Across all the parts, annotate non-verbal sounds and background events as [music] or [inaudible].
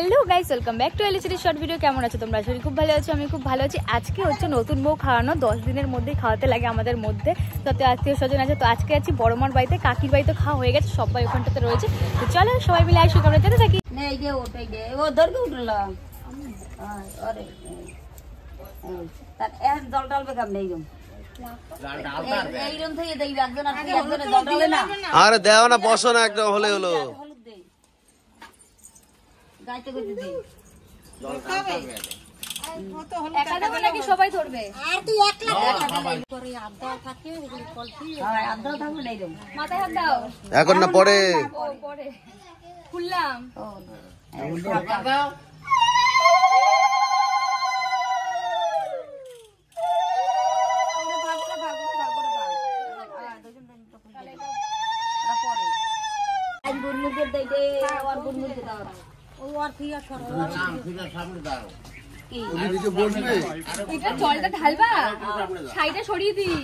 hello guys welcome back to এলিসিটি short video কেমন আছো তোমরা শরীর খুব ভালো আছো আমি খুব ভালো আছি আজকে হচ্ছে নতুন বউ খাওয়ানো দশ দিনের মধ্যেই খাওয়াতে লাগে আমাদের মধ্যে তাতে আত্মীয় স্বজন আছে তো আজকে আছি বড়মার বাড়িতে কাকির বাড়িতে খাওয়া হয়ে গেছে সবাই ওখানটাতে রয়েছে তো চলো সবাই মিলে আসুক আমরা যেতে থাকি আরে দেওয়া না বসো না একদম হলে হলো গাইতে গাইতে দিই এখন না পরে খুললাম এটা জলটা ঢালবা সাইডে সরিয়ে দিই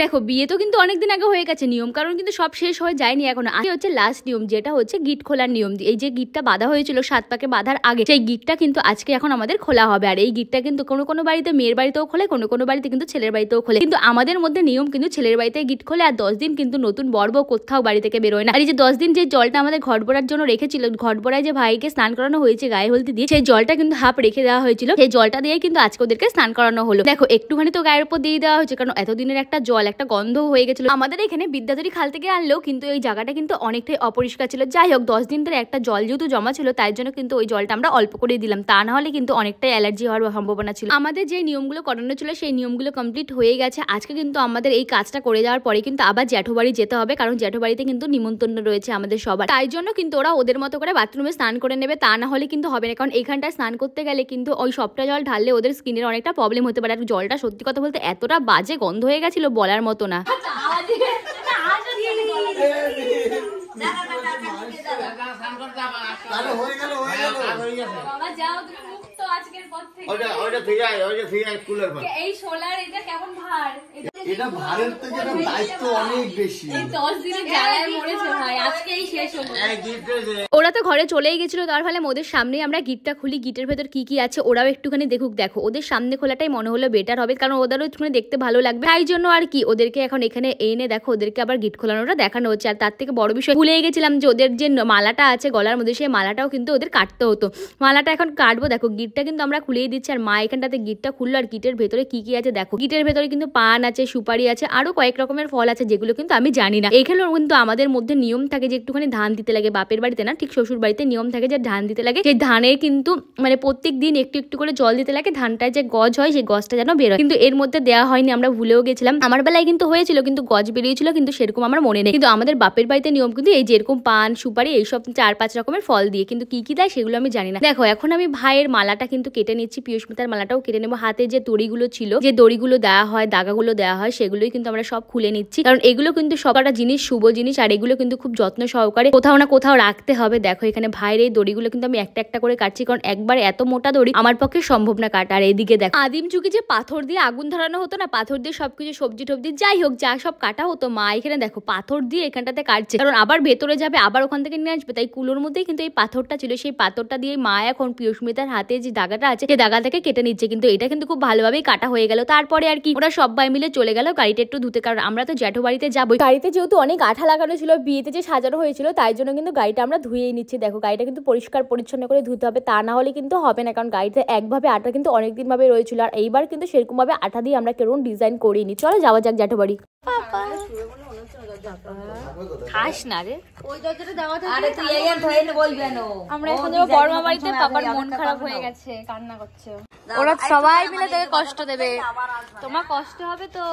দেখো বিয়ে তো কিন্তু অনেকদিন আগে হয়ে গেছে নিয়ম কারণ কিন্তু সব শেষ হয়ে যায়নি এখন আগে হচ্ছে লাস্ট নিয়ম যেটা হচ্ছে গিট খোলার নিয়ম এই যে গিটটা বাঁধা হয়েছিল সাত পাকে বাঁধার আগে সেই গিটটা কিন্তু আজকে এখন আমাদের খোলা হবে আর এই গিটটা কিন্তু কোনো কোনো বাড়িতে মেয়ের বাড়িতেও খোলে কোনো কোনো বাড়িতে কিন্তু ছেলের বাড়িতেও খোলে কিন্তু আমাদের মধ্যে নিয়ম কিন্তু ছেলের বাড়িতে গিট খোলে আর দশ দিন কিন্তু নতুন বর্ব কোথাও বাড়ি থেকে বেরোয় না আর এই যে দশ দিন যে জলটা আমাদের ঘট ভরার জন্য রেখেছিল ঘট ভরায় যে ভাইকে স্নান করানো হয়েছে গায়ে হলতে দিয়ে সেই জলটা কিন্তু হাফ রেখে দেওয়া হয়েছিল সেই জলটা দিয়ে কিন্তু আজকে ওদেরকে স্নান করানো হলো দেখো একটুখানি তো গায়ের উপর দিয়ে দেওয়া হয়েছে কারণ এতদিনের একটা জল একটা গন্ধ হয়ে গেছিলো আমাদের এখানে বিদ্যাধরী খাল থেকে আনলেও কিন্তু এই জায়গাটা কিন্তু অনেকটাই অপরিষ্কার ছিল যাই হোক দশ দিন ধরে একটা জল যেহেতু জমা ছিল তাই জন্য কিন্তু ওই জলটা আমরা অল্প করে দিলাম তা না হলে কিন্তু অনেকটাই অ্যালার্জি হওয়ার সম্ভাবনা ছিল আমাদের যে নিয়মগুলো করানো ছিল সেই নিয়মগুলো কমপ্লিট হয়ে গেছে আজকে কিন্তু আমাদের এই কাজটা করে যাওয়ার পরে কিন্তু আবার জ্যাঠোবাড়ি যেতে হবে কারণ জ্যাঠোবাড়িতে কিন্তু নিমন্ত্রণ রয়েছে আমাদের সবার তাই জন্য কিন্তু ওরা ওদের মতো করে বাথরুমে স্নান করে নেবে তা না হলে কিন্তু হবে না কারণ এখানটায় স্নান করতে গেলে কিন্তু ওই সবটা জল ঢাললে ওদের স্কিনের অনেকটা প্রবলেম হতে পারে আর জলটা সত্যি কথা বলতে এতটা বাজে বাজে গন্ধ হয়ে গেছিল বলার মতো না এই সোলার এটা কেমন ভার এটা ভারের তো দায়িত্ব অনেক বেশি দশ দিনে মরে হ্যাঁ, ওরা তো ঘরে চলেই গেছিল তার ফলে ওদের সামনেই আমরা গিটটা খুলি গিটের ভেতর কি কি আছে ওরাও একটুখানি দেখুক দেখো ওদের সামনে খোলাটাই মনে হলো বেটার হবে কারণ ওদেরও একটুখানি দেখতে ভালো লাগবে তাই জন্য আর কি ওদেরকে এখন এখানে এনে দেখো ওদেরকে আবার গিট খোলানোটা দেখানো হচ্ছে আর তার থেকে বড় বিষয় ভুলেই গেছিলাম যে ওদের যে মালাটা আছে গলার মধ্যে সেই মালাটাও কিন্তু ওদের কাটতে হতো মালাটা এখন কাটবো দেখো গিটটা কিন্তু আমরা খুলেই দিচ্ছি আর মা এখানটাতে গিটটা খুললো আর গিটের ভেতরে কি কি আছে দেখো গিটের ভেতরে কিন্তু পান আছে সুপারি আছে আরও কয়েক রকমের ফল আছে যেগুলো কিন্তু আমি জানি না এখানেও কিন্তু আমাদের মধ্যে নিয়ম থাকে যে একটুখানি ধান দিতে লাগে বাপের বাড়িতে না ঠিক শ্বশুর বাড়িতে নিয়ম থাকে যে ধান দিতে লাগে সেই ধানের কিন্তু মানে প্রত্যেক দিন একটু একটু করে জল দিতে লাগে ধানটায় যে গজ হয় সেই গজটা যেন বেরোয় কিন্তু এর মধ্যে দেওয়া হয়নি আমরা ভুলেও গেছিলাম আমার বেলায় কিন্তু হয়েছিল কিন্তু গজ বেরিয়েছিল কিন্তু সেরকম আমার মনে নেই কিন্তু আমাদের বাপের বাড়িতে নিয়ম কিন্তু এই যেরকম পান সুপারি এইসব চার পাঁচ রকমের ফল দিয়ে কিন্তু কি কি দেয় সেগুলো আমি জানি না দেখো এখন আমি ভাইয়ের মালাটা কিন্তু কেটে নিচ্ছি পিয়ুষ্মিতার মালাটাও কেটে নেবো হাতে যে দড়িগুলো ছিল যে দড়িগুলো দেওয়া হয় দাগাগুলো দেওয়া হয় সেগুলোই কিন্তু আমরা সব খুলে নিচ্ছি কারণ এগুলো কিন্তু সব একটা জিনিস শুভ জিনিস আর এগুলো কিন্তু খুব যত্ন সহকারে কোথাও না কোথাও রাখতে হবে দেখো এখানে ভাইয়ের এই দড়িগুলো কিন্তু আমি একটা একটা করে কাটছি কারণ একবার এত মোটা দড়ি আমার পক্ষে সম্ভব না কাটা আর এদিকে দেখো আদিম যুগে যে পাথর দিয়ে আগুন ধরানো হতো না পাথর দিয়ে সবকিছু সবজি টবজি যাই হোক যা সব কাটা হতো মা এখানে দেখো পাথর দিয়ে এখানটাতে কাটছে কারণ আবার ভেতরে যাবে আবার ওখান থেকে নিয়ে আসবে তাই কুলোর মধ্যেই কিন্তু এই পাথরটা ছিল সেই পাথরটা দিয়ে মা এখন প্রিয়স্মিতার হাতে যে দাগাটা আছে সেই থেকে কেটে নিচ্ছে কিন্তু এটা কিন্তু খুব ভালোভাবেই কাটা হয়ে গেল তারপরে আর কি ওরা সবাই মিলে চলে গেল গাড়িটা একটু ধুতে কারণ আমরা তো জ্যাঠো বাড়িতে যাবো গাড়িতে যেহেতু অনেক আঠা লাগানো ছিল বিয়েতে যে সাজানো হয়েছিল তাই জন্য কিন্তু গাড়িটা আমরা ধুয়েই নিচ্ছি দেখো গাড়িটা কিন্তু পরিষ্কার পরিচ্ছন্ন করে ধুতে হবে তা না হলে কিন্তু হবে না কারণ গাড়িতে একভাবে আটা কিন্তু অনেকদিনভাবে রয়েছিল আর এইবার কিন্তু সেরকমভাবে আটা দিয়ে আমরা কেরম ডিজাইন করিনি চলো যাওয়া যাক জ্যাঠো বাড়ি এখন মন খারাপ হয়ে গেছে কষ্ট হবে তো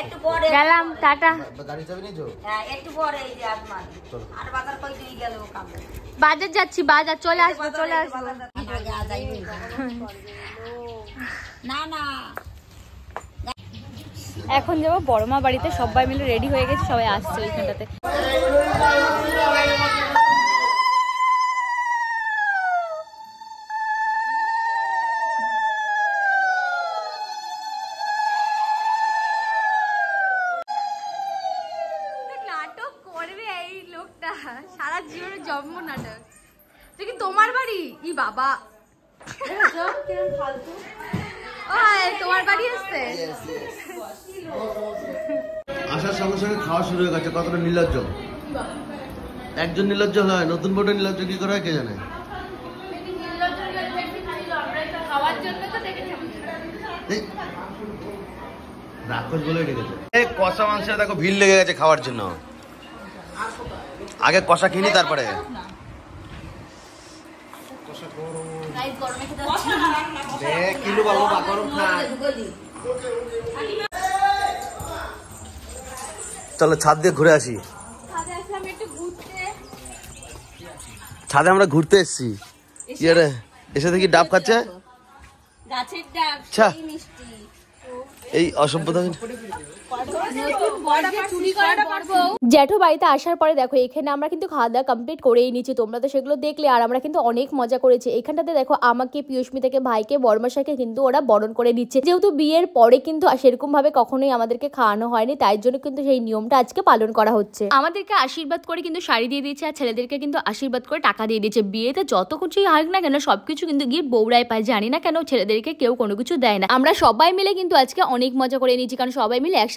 একটু পরে গেলাম টাটা গাড়ি চাবি নিছো হ্যাঁ একটু পরে এই যে আসমান আর বাজার কই গেল বাজার যাচ্ছি বাজার চলে আসবো চলে আসবো না না এখন যাবো বড়মা বাড়িতে সবাই মিলে রেডি হয়ে গেছে সবাই আসছে ওইখানটাতে এটা সারা জীবনের জন্ম নাটক এটা তোমার বাড়ি ই বাবা তোমার বাড়ি আসছে আসার সঙ্গে সঙ্গে খাওয়া শুরু হয়ে গেছে কতটা নির্লজ্জ একজন নির্লজ্জ হয় নতুন বোর্ডে নির্লজ্জ কি করে কে জানে রাক্ষস বলে কষা মাংসের দেখো ভিড় লেগে গেছে খাওয়ার জন্য আগে কষা খেয়ে তারপরে চলো ছাদ দিয়ে ঘুরে আসি ছাদে আমরা ঘুরতে এসছি এসে দেখি ডাব খাচ্ছে এই অসভ্যতা জ্যাঠু বাড়িতে আসার পরে দেখো এখানে আমরা কিন্তু খাওয়া দাওয়া কমপ্লিট করেই নিচ্ছি তোমরা তো সেগুলো দেখলে আর আমরা কিন্তু অনেক মজা করেছি এখানটাতে দেখো আমাকে থেকে ভাইকে বর্মাশাকে কিন্তু ওরা বরণ করে নিচ্ছে যেহেতু বিয়ের পরে কিন্তু সেরকম ভাবে কখনোই আমাদেরকে খাওয়ানো হয়নি তাই জন্য কিন্তু সেই নিয়মটা আজকে পালন করা হচ্ছে আমাদেরকে আশীর্বাদ করে কিন্তু শাড়ি দিয়ে দিয়েছে আর ছেলেদেরকে কিন্তু আশীর্বাদ করে টাকা দিয়ে দিয়েছে বিয়েতে যত কিছুই হয় না কেন সবকিছু কিন্তু গিয়ে বৌড়ায় পায় জানি না কেন ছেলেদেরকে কেউ কোনো কিছু দেয় না আমরা সবাই মিলে কিন্তু আজকে অনেক মজা করে নিয়েছি কারণ সবাই মিলে একসাথে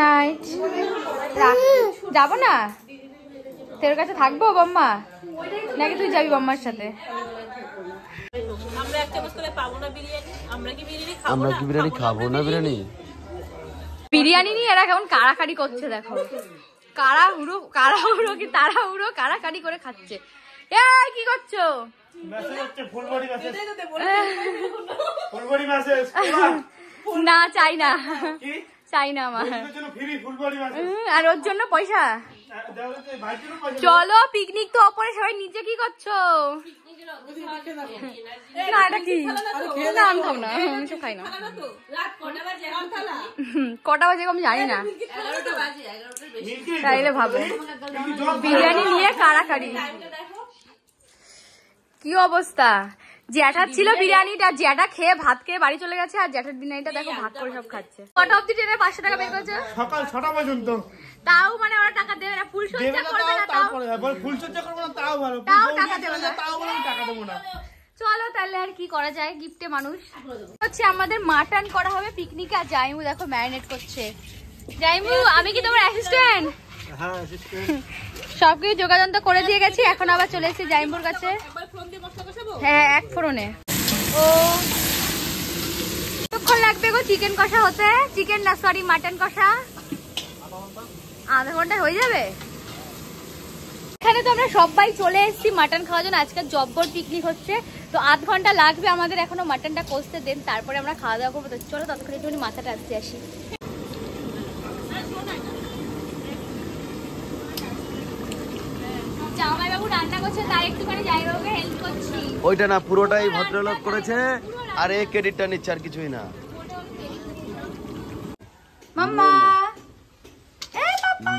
নাইট যাবো না তোর কাছে থাকবো বাম্মা নাকি তুই যাবি বাম্মার সাথে আমরা কি বিরিয়ানি খাবো না বিরিয়ানি বিরিয়ানি নিয়ে এরা কেমন কাড়াকাড়ি করছে দেখো কারা হুড়ো কারা হুড়ো কি তারা হুড়ো করে খাচ্ছে এই কি করছো [laughs] না চাই না তাই না আমার আর ওর জন্য পয়সা চলো পিকনিক তো অপরে সবাই নিচে কি করছো কি না কটা বাজে আমি জানি না তাইলে ভাবো বিরিয়ানি নিয়ে কাড়াকাড়ি কি অবস্থা জ্যাঠার ছিল বিরিয়ানিটা জ্যাঠা খেয়ে ভাত খেয়ে বাড়ি চলে গেছে আর জ্যাঠার বিরিয়ানিটা দেখো ভাগ করে সব খাচ্ছে কটা অব্দি ট্রেনে পাঁচশো টাকা বের করেছে সকাল ছটা পর্যন্ত তাও মানে ওরা টাকা দেবে না ফুল সজ্জা করবে না তাও ফুল সজ্জা করবে না তাও ভালো তাও টাকা দেবে না তাও বলে টাকা দেবো না চলো তাহলে আর কি করা যায় গিফটে মানুষ হচ্ছে আমাদের মাটন করা হবে পিকনিকে আর জাইমু দেখো ম্যারিনেট করছে জাইমু আমি কি তোমার অ্যাসিস্ট্যান্ট সবকিছু যোগাযোগ করে দিয়ে গেছি এখন আবার চলে এসেছি জাইমুর কাছে হ্যাঁ এক ফোড়নে ও কতক্ষণ লাগবে গো চিকেন কষা হতে চিকেন না সরি মাটন কষা আধা ঘন্টায় হয়ে যাবে এখানে তো আমরা সবাই চলে এসেছি মাটন খাওয়ার জন্য আজকাল জব্বর পিকনিক হচ্ছে তো আধ ঘন্টা লাগবে আমাদের এখনো মাটনটা কষতে দেন তারপরে আমরা খাওয়া দাওয়া করবো তো চলো ততক্ষণ একটুখানি মাথাটা আসতে আসি করছে তাই একটুখানি জাহিরবাবুকে হেল্প করছি ওইটা না পুরোটাই ভদ্রলোক করেছে আর এই ক্রেডিটটা নিচ্ছে আর কিছুই না মাম্মা এই পাপা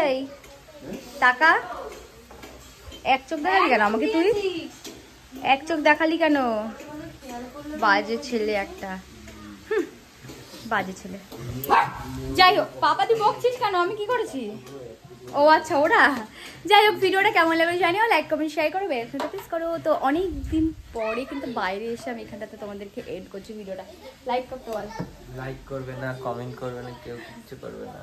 এই টাকা এক চোখ দেখালি কেন আমাকে তুই এক চোখ দেখালি কেন বাজে ছেলে একটা বাজে ছেলে যাই হোক পাপা তুই বকছিস কেন আমি কি করেছি ও আচ্ছা ওরা যাই হোক ভিডিওটা কেমন লাগলো জানিও লাইক কমেন্ট শেয়ার করো বেলটা প্রেস করো তো অনেক দিন পরে কিন্তু বাইরে এসে আমি এখানটাতে তোমাদেরকে এড করছি ভিডিওটা লাইক করতে বল লাইক করবে না কমেন্ট করবে না কেউ কিছু করবে না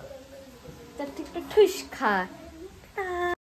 তার ঠিকটা ঠুস খা